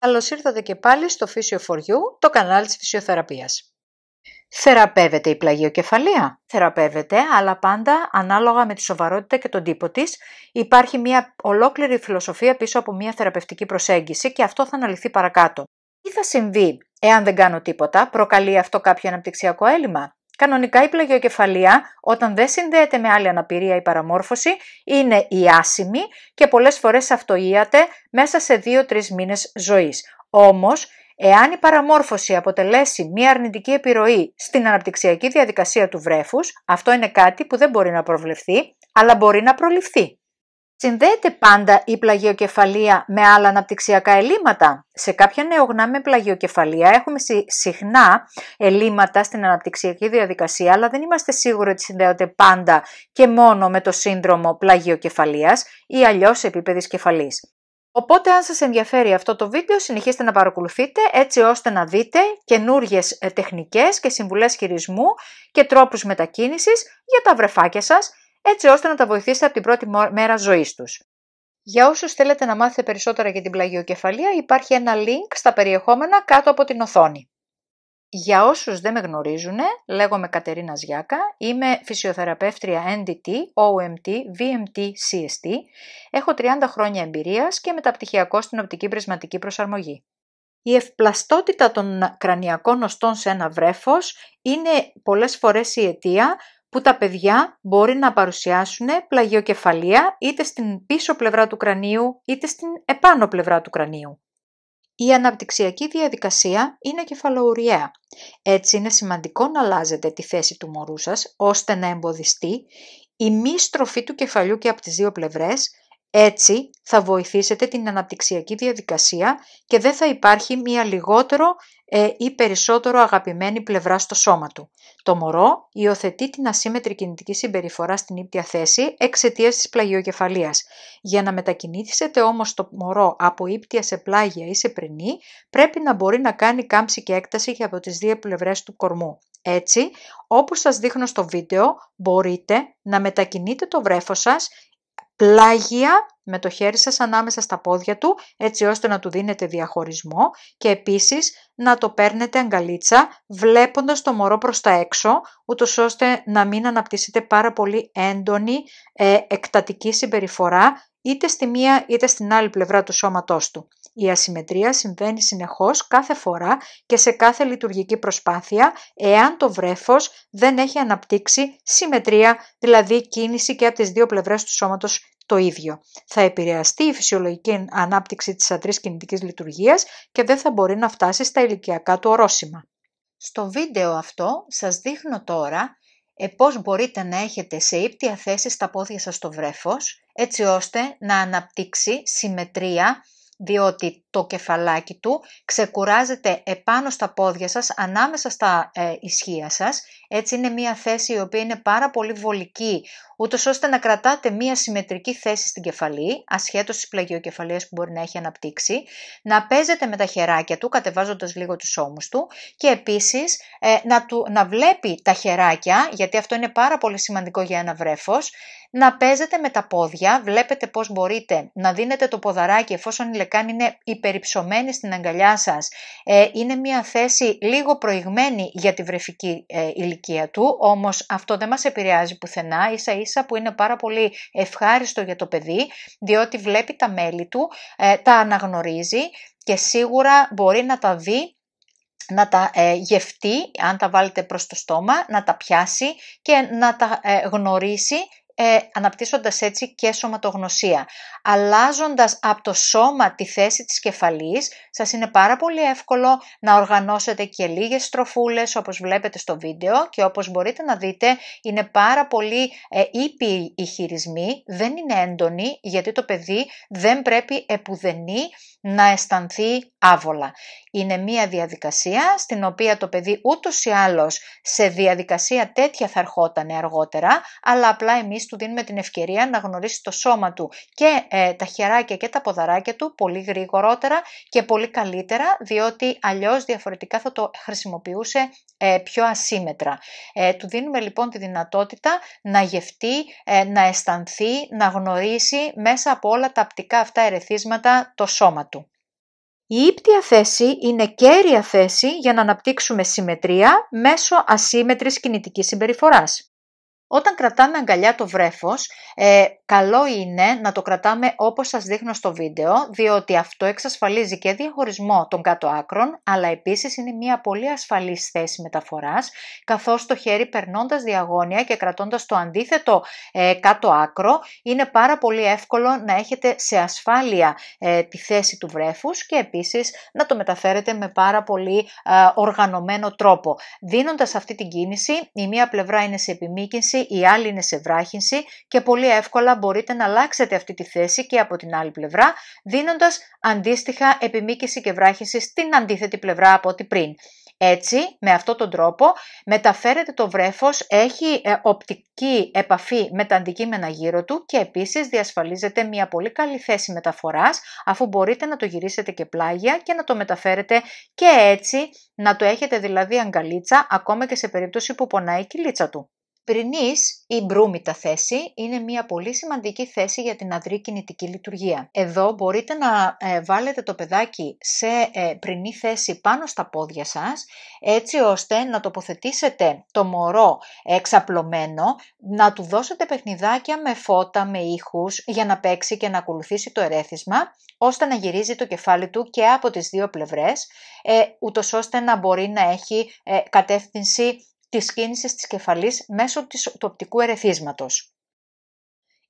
Καλώς ήρθατε και πάλι στο Φοριού, το κανάλι της φυσιοθεραπείας. Θεραπεύεται η πλαγιοκεφαλία. Θεραπεύεται, αλλά πάντα ανάλογα με τη σοβαρότητα και τον τύπο της. Υπάρχει μια ολόκληρη φιλοσοφία πίσω από μια θεραπευτική προσέγγιση και αυτό θα αναλυθεί παρακάτω. Τι θα συμβεί εάν δεν κάνω τίποτα, προκαλεί αυτό κάποιο αναπτυξιακό έλλειμμα. Κανονικά η πλαγιοκεφαλία όταν δεν συνδέεται με άλλη αναπηρία ή παραμόρφωση είναι η άσημη και πολλές φορές αυτοίαται μέσα σε 2-3 μήνες ζωής. Όμως, εάν η παραμόρφωση αποτελέσει μία αρνητική επιρροή στην αναπτυξιακή διαδικασία του βρέφους, αυτό είναι κάτι που δεν μπορεί να προβλεφθεί, αλλά μπορεί να προληφθεί. Συνδέεται πάντα η πλαγιοκεφαλία με άλλα αναπτυξιακά ελλείμματα. Σε κάποια νεογνά με πλαγιοκεφαλία έχουμε συχνά ελλείμματα στην αναπτυξιακή διαδικασία, αλλά δεν είμαστε σίγουροι ότι συνδέονται πάντα και μόνο με το σύνδρομο πλαγιοκεφαλίας ή αλλιώς επίπεδης κεφαλής. Οπότε αν σας ενδιαφέρει αυτό το βίντεο συνεχίστε να παρακολουθείτε έτσι ώστε να δείτε καινούριε ε, τεχνικές και συμβουλές χειρισμού και τρόπους μετακίνησης για τα βρεφάκια σας έτσι ώστε να τα βοηθήσετε από την πρώτη μέρα ζωής τους. Για όσους θέλετε να μάθετε περισσότερα για την πλαγιοκεφαλία υπάρχει ένα link στα περιεχόμενα κάτω από την οθόνη. Για όσους δεν με γνωρίζουν, λέγομαι Κατερίνα Ζιάκα, είμαι φυσιοθεραπεύτρια NDT, OMT, VMT, CST, έχω 30 χρόνια εμπειρίας και μεταπτυχιακό στην οπτική πρισματική προσαρμογή. Η ευπλαστότητα των κρανιακών οστών σε ένα βρέφος είναι πολλές φορές η αιτία που τα παιδιά μπορεί να παρουσιάσουν πλαγιοκεφαλία είτε στην πίσω πλευρά του κρανίου είτε στην επάνω πλευρά του κρανίου. Η αναπτυξιακή διαδικασία είναι κεφαλοουριαία. Έτσι είναι σημαντικό να αλλάζετε τη θέση του μωρού σας ώστε να εμποδιστεί η μη στροφή του κεφαλιού και από τις δύο πλευρές έτσι θα βοηθήσετε την αναπτυξιακή διαδικασία και δεν θα υπάρχει μία λιγότερο ε, ή περισσότερο αγαπημένη πλευρά στο σώμα του. Το μωρό υιοθετεί την ασύμετρη κινητική συμπεριφορά στην ύπτια θέση εξαιτίας της πλαγιοκεφαλίας. Για να μετακινήσετε όμως το μωρό από ύπτια σε πλάγια ή σε πρινή, πρέπει να μπορεί να κάνει κάμψη και έκταση και από τις δύο πλευρές του κορμού. Έτσι, όπως σας δείχνω στο βίντεο, μπορείτε να μετακινείτε το βρέφος σας πλάγια με το χέρι σας ανάμεσα στα πόδια του έτσι ώστε να του δίνετε διαχωρισμό και επίσης να το παίρνετε αγκαλίτσα βλέποντας το μωρό προς τα έξω ούτως ώστε να μην αναπτύσσετε πάρα πολύ έντονη ε, εκτατική συμπεριφορά είτε στη μία είτε στην άλλη πλευρά του σώματός του. Η ασυμμετρία συμβαίνει συνεχώς κάθε φορά και σε κάθε λειτουργική προσπάθεια εάν το βρέφος δεν έχει αναπτύξει συμμετρία, δηλαδή κίνηση και από τις δύο πλευρές του σώματος το ίδιο. Θα επηρεαστεί η φυσιολογική ανάπτυξη της ατρής κινητικής λειτουργίας και δεν θα μπορεί να φτάσει στα ηλικιακά του ορόσημα. Στο βίντεο αυτό σας δείχνω τώρα ε, πώς μπορείτε να έχετε σε ύπτια θέση στα πόδια σας το βρέφος, έτσι ώστε να αναπτύξει συμμετρία διότι το κεφαλάκι του ξεκουράζεται επάνω στα πόδια σας, ανάμεσα στα ε, ισχύα σας. Έτσι είναι μια θέση η οποία είναι πάρα πολύ βολική, ούτως ώστε να κρατάτε μια συμμετρική θέση στην κεφαλή, ασχέτως της πλαγιοκεφαλίας που μπορεί να έχει αναπτύξει, να παίζετε με τα χεράκια του, κατεβάζοντας λίγο τους ώμους του και επίσης ε, να, να βλέπει τα χεράκια, γιατί αυτό είναι πάρα πολύ σημαντικό για ένα βρέφος, να παίζετε με τα πόδια, βλέπετε πώς μπορείτε να δίνετε το ποδαράκι εφόσον η λεκάνη είναι υπερυψωμένη στην αγκαλιά σας. Ε, είναι μια θέση λίγο προηγμένη για τη βρεφική ε, ηλικία του, όμως αυτό δεν μας επηρεάζει πουθενά, ίσα ίσα που είναι πάρα πολύ ευχάριστο για το παιδί, διότι βλέπει τα μέλη του, ε, τα αναγνωρίζει και σίγουρα μπορεί να τα δει να τα ε, γευτεί, αν τα βάλετε προς το στόμα, να τα πιάσει και να τα γνωρίσει ε, αναπτύσσοντας έτσι και σωματογνωσία. Αλλάζοντας από το σώμα τη θέση της κεφαλής, σας είναι πάρα πολύ εύκολο να οργανώσετε και λίγες στροφούλες όπως βλέπετε στο βίντεο και όπως μπορείτε να δείτε είναι πάρα πολύ ε, ήπιοι οι χειρισμοί, δεν είναι έντονοι γιατί το παιδί δεν πρέπει επουδενή να αισθανθεί άβολα είναι μία διαδικασία στην οποία το παιδί ούτως ή άλλως σε διαδικασία τέτοια θα ερχόταν αργότερα, αλλά απλά εμείς του δίνουμε την ευκαιρία να γνωρίσει το σώμα του και ε, τα χεράκια και τα ποδαράκια του πολύ γρήγορότερα και πολύ καλύτερα, διότι αλλιώς διαφορετικά θα το χρησιμοποιούσε ε, πιο ασύμετρα. Ε, του δίνουμε λοιπόν τη δυνατότητα να γευτεί, ε, να αισθανθεί, να γνωρίσει μέσα από όλα τα απτικά αυτά ερεθίσματα το σώμα του. Η ύπτια θέση είναι κέρια θέση για να αναπτύξουμε συμμετρία μέσω ασύμετρης κινητικής συμπεριφοράς. Όταν κρατάμε αγκαλιά το βρέφος, ε, καλό είναι να το κρατάμε όπως σας δείχνω στο βίντεο, διότι αυτό εξασφαλίζει και διαχωρισμό των κάτω άκρων, αλλά επίσης είναι μια πολύ ασφαλής θέση μεταφοράς, καθώς το χέρι περνώντας διαγώνια και κρατώντας το αντίθετο ε, κάτω άκρο, είναι πάρα πολύ εύκολο να έχετε σε ασφάλεια ε, τη θέση του βρέφους και επίσης να το μεταφέρετε με πάρα πολύ οργανωμένο τρόπο. Δίνοντας αυτή την κίνηση, η μία πλευρά είναι σε επιμήκυνση, η άλλη είναι σε βράχυνση και πολύ εύκολα μπορείτε να αλλάξετε αυτή τη θέση και από την άλλη πλευρά, δίνοντας αντίστοιχα επιμήκυση και βράχυνση στην αντίθετη πλευρά από ό,τι πριν. Έτσι, με αυτόν τον τρόπο, μεταφέρεται το βρέφος, έχει ε, οπτική επαφή με τα αντικείμενα γύρω του και επίσης διασφαλίζεται μια πολύ καλή θέση μεταφοράς, αφού μπορείτε να το γυρίσετε και πλάγια και να το μεταφέρετε και έτσι, να το έχετε δηλαδή αγκαλίτσα, ακόμα και σε περίπτωση που πονάει η κυλίτσα του. Πρινής ή μπρούμητα θέση είναι μια πολύ σημαντική θέση για την αδρή κινητική λειτουργία. Εδώ μπορείτε να ε, βάλετε το παιδάκι σε ε, πρινή θέση πάνω στα πόδια σας, έτσι ώστε να τοποθετήσετε το μωρό εξαπλωμένο, να του δώσετε παιχνιδάκια με φώτα, με ήχους, για να παίξει και να ακολουθήσει το ερέθισμα, ώστε να γυρίζει το κεφάλι του και από τις δύο πλευρές, ε, ούτως ώστε να μπορεί να έχει ε, κατεύθυνση της κίνησης της κεφαλής μέσω του οπτικού ερεθίσματος.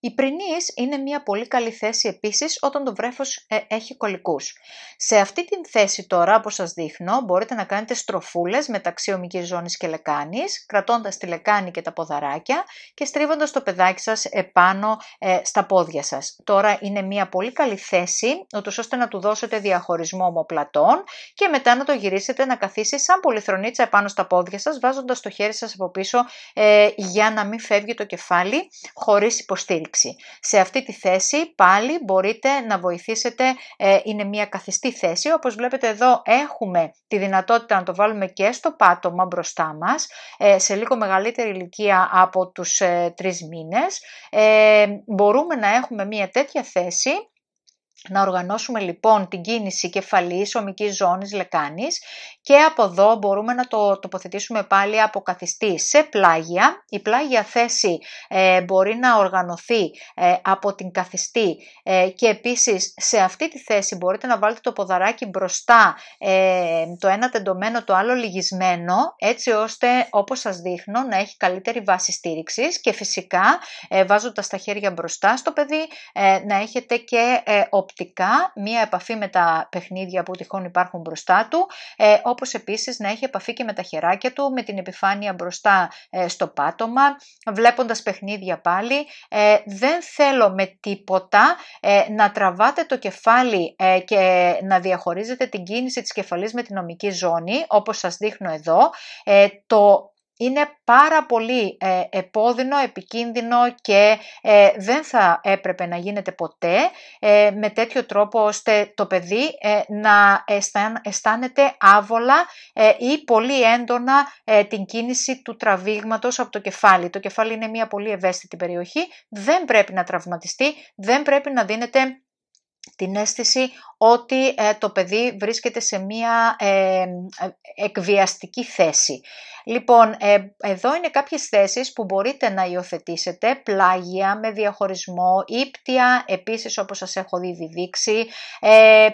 Η πρινής είναι μια πολύ καλή θέση επίσης όταν το βρέφος ε, έχει κολικούς. Σε αυτή την θέση τώρα που σας δείχνω μπορείτε να κάνετε στροφούλες μεταξύ ομικής ζώνης και λεκάνης, κρατώντας τη λεκάνη και τα ποδαράκια και στρίβοντας το παιδάκι σας επάνω ε, στα πόδια σας. Τώρα είναι μια πολύ καλή θέση ούτως ώστε να του δώσετε διαχωρισμό ομοπλατών και μετά να το γυρίσετε να καθίσει σαν πολυθρονίτσα επάνω στα πόδια σας βάζοντας το χέρι σας από πίσω ε, για να μην φεύγει το κεφάλι χωρίς υποστήριξη. Σε αυτή τη θέση πάλι μπορείτε να βοηθήσετε, ε, είναι μια καθιστή θέση. Όπως βλέπετε εδώ έχουμε τη δυνατότητα να το βάλουμε και στο πάτωμα μπροστά μας, ε, σε λίγο μεγαλύτερη ηλικία από τους ε, τρεις μήνες. Ε, μπορούμε να έχουμε μια τέτοια θέση να οργανώσουμε λοιπόν την κίνηση κεφαλής, ομικής ζώνης, λεκάνης και από εδώ μπορούμε να το τοποθετήσουμε πάλι από καθιστή σε πλάγια. Η πλάγια θέση ε, μπορεί να οργανωθεί ε, από την καθιστή ε, και επίσης σε αυτή τη θέση μπορείτε να βάλετε το ποδαράκι μπροστά ε, το ένα τεντωμένο το άλλο λυγισμένο έτσι ώστε όπως σας δείχνω να έχει καλύτερη βάση στήριξης και φυσικά βάζοντας τα χέρια μπροστά στο παιδί να έχετε και ο οπτικά μία επαφή με τα παιχνίδια που τυχόν υπάρχουν μπροστά του, ε, όπως επίσης να έχει επαφή και με τα χεράκια του, με την επιφάνεια μπροστά ε, στο πάτωμα, βλέποντας παιχνίδια πάλι. Ε, δεν θέλω με τίποτα ε, να τραβάτε το κεφάλι και να διαχωρίζετε την κίνηση της κεφαλής με την νομική ζώνη, όπως σας δείχνω εδώ. το είναι πάρα πολύ ε, επώδυνο, επικίνδυνο και ε, δεν θα έπρεπε να γίνεται ποτέ ε, με τέτοιο τρόπο ώστε το παιδί ε, να αισθάνεται άβολα ή πολύ έντονα την κίνηση του τραβήγματος από το κεφάλι. Το κεφάλι είναι μια πολύ ευαίσθητη περιοχή, δεν πρέπει να τραυματιστεί, δεν πρέπει να δίνεται την αίσθηση ότι ε, το παιδί βρίσκεται σε μία ε, ε, εκβιαστική θέση. Λοιπόν, εδώ είναι κάποιες θέσεις που μπορείτε να υιοθετήσετε, πλάγια με διαχωρισμό, ύπτια επίσης όπως σας έχω δει δείξει,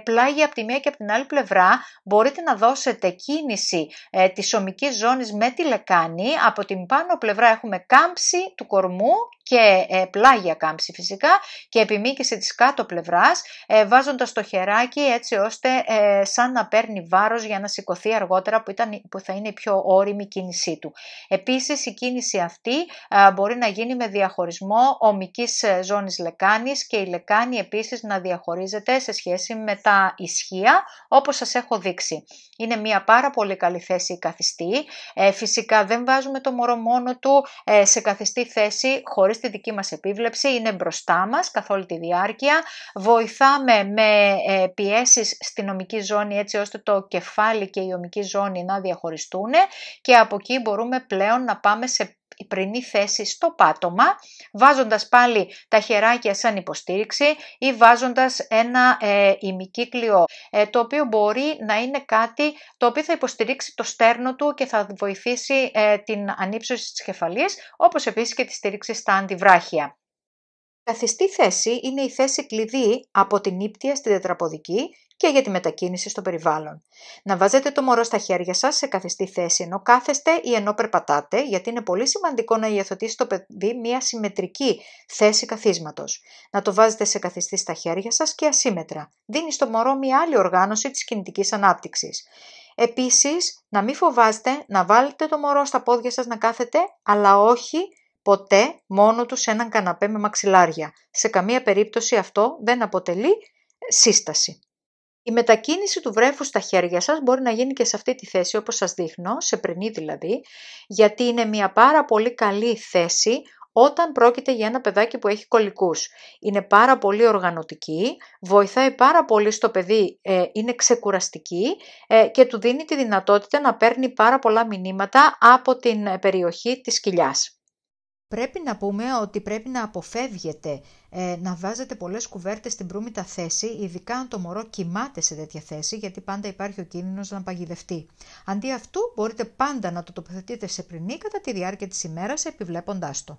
πλάγια από τη μία και από την άλλη πλευρά, μπορείτε να δώσετε κίνηση της ομικής ζώνης με τη λεκάνη, από την πάνω πλευρά έχουμε κάμψη του κορμού και ε, πλάγια κάμψη φυσικά και επιμήκυση της κάτω πλευράς ε, βάζοντας το χεράκι έτσι ώστε ε, σαν να παίρνει βάρος για να σηκωθεί αργότερα που, ήταν, που θα είναι η πιο όρημη κίνησή του. Επίσης η κίνηση αυτή μπορεί να γίνει με διαχωρισμό ομικής ε, ζώνης λεκάνης και η λεκάνη επίσης να διαχωρίζεται σε σχέση με τα ισχύα όπως σας έχω δείξει. Είναι μια πάρα πολύ καλή θέση η καθιστή. φυσικά δεν βάζουμε το μωρό μόνο του σε καθιστή θέση χωρίς χωρίς τη δική μας επίβλεψη, είναι μπροστά μας καθ' όλη τη διάρκεια. Βοηθάμε με ε, πιέσεις στη νομική ζώνη έτσι ώστε το κεφάλι και η ομική ζώνη να διαχωριστούν και από εκεί μπορούμε πλέον να πάμε σε η πρινή θέση στο πάτωμα, βάζοντας πάλι τα χεράκια σαν υποστήριξη ή βάζοντας ένα ε, ημικύκλιο, ε, το οποίο μπορεί να είναι κάτι το οποίο θα υποστηρίξει το στέρνο του και θα βοηθήσει ε, την ανύψωση της κεφαλής, όπως επίσης και τη στήριξη στα αντιβράχια. Καθιστή θέση είναι η θέση κλειδί από την ύπτια στην τετραποδική και για τη μετακίνηση στο περιβάλλον. Να βάζετε το μωρό στα χέρια σας σε καθιστή θέση ενώ κάθεστε ή ενώ περπατάτε, γιατί είναι πολύ σημαντικό να υιοθετήσει το παιδί μια συμμετρική θέση καθίσματος. Να το βάζετε σε καθιστή στα χέρια σας και ασύμετρα. Δίνει στο μωρό μια άλλη οργάνωση της κινητικής ανάπτυξης. Επίσης, να μην φοβάστε να βάλετε το μωρό στα πόδια σας να κάθετε, αλλά όχι ποτέ μόνο του σε έναν καναπέ με μαξιλάρια. Σε καμία περίπτωση αυτό δεν αποτελεί σύσταση. Η μετακίνηση του βρέφους στα χέρια σας μπορεί να γίνει και σε αυτή τη θέση όπως σας δείχνω, σε πρινή δηλαδή, γιατί είναι μια πάρα πολύ καλή θέση όταν πρόκειται για ένα παιδάκι που έχει κολικούς. Είναι πάρα πολύ οργανωτική, βοηθάει πάρα πολύ στο παιδί, ε, είναι ξεκουραστική ε, και του δίνει τη δυνατότητα να παίρνει πάρα πολλά μηνύματα από την ε, περιοχή της κοιλιάς. Πρέπει να πούμε ότι πρέπει να αποφεύγετε ε, να βάζετε πολλές κουβέρτες στην προύμητα θέση, ειδικά αν το μωρό κοιμάται σε τέτοια θέση, γιατί πάντα υπάρχει ο κίνδυνος να παγιδευτεί. Αντί αυτού, μπορείτε πάντα να το τοποθετείτε σε πρινή κατά τη διάρκεια της ημέρας, επιβλέποντάς το.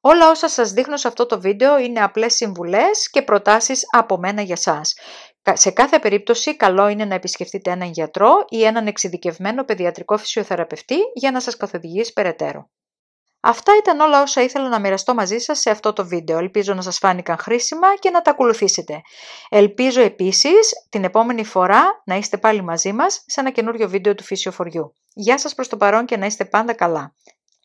Όλα όσα σας δείχνω σε αυτό το βίντεο είναι απλές συμβουλές και προτάσεις από μένα για σας. Σε κάθε περίπτωση καλό είναι να επισκεφτείτε έναν γιατρό ή έναν εξειδικευμένο παιδιατρικό φυσιοθεραπευτή για να σας καθοδηγήσει περαιτέρω. Αυτά ήταν όλα όσα ήθελα να μοιραστώ μαζί σας σε αυτό το βίντεο. Ελπίζω να σας φάνηκαν χρήσιμα και να τα ακολουθήσετε. Ελπίζω επίσης την επόμενη φορά να είστε πάλι μαζί μας σε ένα καινούριο βίντεο του Physio4U. Γεια σας προς το παρόν και να είστε πάντα καλά.